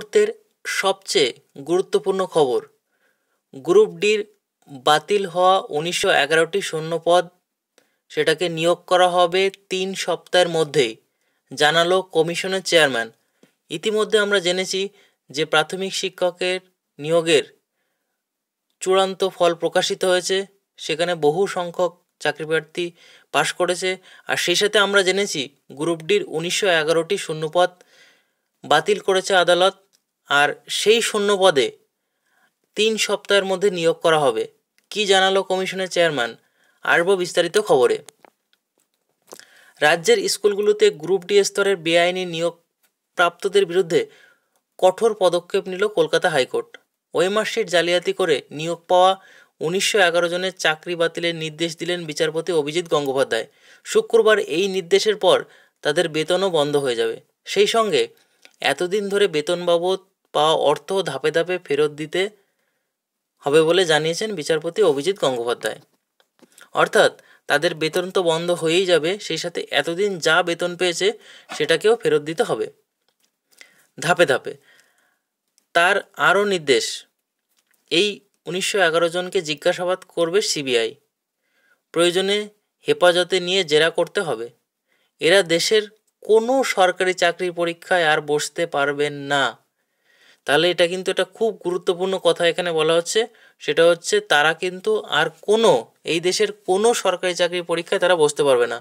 মুহূর্তের সবচেয়ে গুরুত্বপূর্ণ খবর গ্রুপ ডির বাতিল হওয়া উনিশশো এগারোটি শূন্যপদ সেটাকে নিয়োগ করা হবে তিন সপ্তাহের মধ্যেই জানালো কমিশনের চেয়ারম্যান ইতিমধ্যে আমরা জেনেছি যে প্রাথমিক শিক্ষকের নিয়োগের চূড়ান্ত ফল প্রকাশিত হয়েছে সেখানে বহু সংখ্যক চাকরি প্রার্থী পাশ করেছে আর সেই সাথে আমরা জেনেছি গ্রুপ ডির উনিশশো এগারোটি শূন্যপদ বাতিল করেছে আদালত আর সেই শূন্য পদে তিন সপ্তাহের মধ্যে নিয়োগ করা হবে কি জানালো কমিশনের চেয়ারম্যান আরব বিস্তারিত খবরে রাজ্যের স্কুলগুলোতে গ্রুপ ডি স্তরের বেআইনি নিয়োগ প্রাপ্তদের বিরুদ্ধে কঠোর পদক্ষেপ নিল কলকাতা হাইকোর্ট ওয়েমার্কশিট জালিয়াতি করে নিয়োগ পাওয়া উনিশশো এগারো জনের চাকরি বাতিলের নির্দেশ দিলেন বিচারপতি অভিজিৎ গঙ্গোপাধ্যায় শুক্রবার এই নির্দেশের পর তাদের বেতনও বন্ধ হয়ে যাবে সেই সঙ্গে এতদিন ধরে বেতন বাবদ পাওয়া অর্থ ধাপে ধাপে ফেরত দিতে হবে বলে জানিয়েছেন বিচারপতি অভিজিৎ গঙ্গোপাধ্যায় অর্থাৎ তাদের বেতন তো বন্ধ হয়েই যাবে সেই সাথে এতদিন যা বেতন পেয়েছে সেটাকেও ফেরত দিতে হবে ধাপে ধাপে তার আরও নির্দেশ এই উনিশশো এগারো জনকে জিজ্ঞাসাবাদ করবে সিবিআই প্রয়োজনে হেফাজতে নিয়ে জেরা করতে হবে এরা দেশের কোনো সরকারি চাকরির পরীক্ষায় আর বসতে পারবেন না তাহলে এটা কিন্তু এটা খুব গুরুত্বপূর্ণ কথা এখানে বলা হচ্ছে সেটা হচ্ছে তারা কিন্তু আর কোনো এই দেশের কোনো সরকারি চাকরি পরীক্ষায় তারা বসতে পারবে না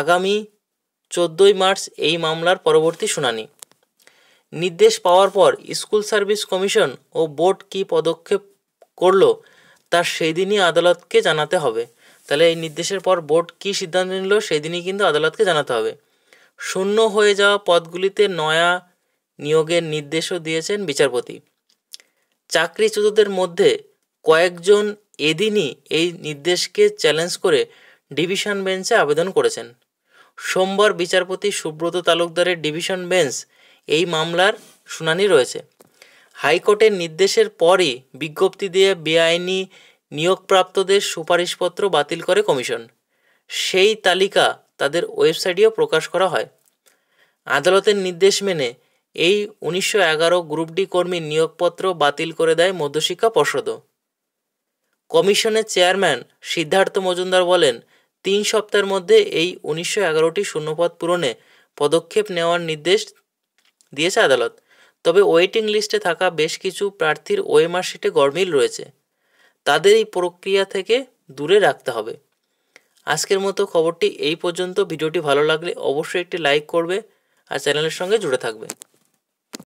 আগামী চোদ্দোই মার্চ এই মামলার পরবর্তী শুনানি নির্দেশ পাওয়ার পর স্কুল সার্ভিস কমিশন ও বোর্ড কি পদক্ষেপ করল তা সেই দিনই আদালতকে জানাতে হবে তাহলে এই নির্দেশের পর বোর্ড কি সিদ্ধান্ত নিল সেই দিনই কিন্তু আদালতকে জানাতে হবে শূন্য হয়ে যাওয়া পদগুলিতে নয়া নিয়োগের নির্দেশও দিয়েছেন বিচারপতি চাকরিচ্যুতদের মধ্যে কয়েকজন এদিনই এই নির্দেশকে চ্যালেঞ্জ করে ডিভিশন বেঞ্চে আবেদন করেছেন সোমবার বিচারপতি সুব্রত তালুকদারের ডিভিশন বেঞ্চ এই মামলার শুনানি রয়েছে হাইকোর্টের নির্দেশের পরই বিজ্ঞপ্তি দিয়ে বেআইনি নিয়োগপ্রাপ্তদের সুপারিশপত্র বাতিল করে কমিশন সেই তালিকা তাদের ওয়েবসাইটেও প্রকাশ করা হয় আদালতের নির্দেশ মেনে এই উনিশশো এগারো গ্রুপ ডি কর্মীর নিয়োগপত্র বাতিল করে দেয় মধ্যশিক্ষা পর্ষদও কমিশনের চেয়ারম্যান সিদ্ধার্থ মজুমদার বলেন তিন সপ্তাহের মধ্যে এই উনিশশো এগারোটি শূন্যপদ পূরণে পদক্ষেপ নেওয়ার নির্দেশ দিয়েছে আদালত তবে ওয়েটিং লিস্টে থাকা বেশ কিছু প্রার্থীর মার্কশিটে গরমিল রয়েছে তাদের এই প্রক্রিয়া থেকে দূরে রাখতে হবে আজকের মতো খবরটি এই পর্যন্ত ভিডিওটি ভালো লাগলে অবশ্যই একটি লাইক করবে আর চ্যানেলের সঙ্গে জুড়ে থাকবে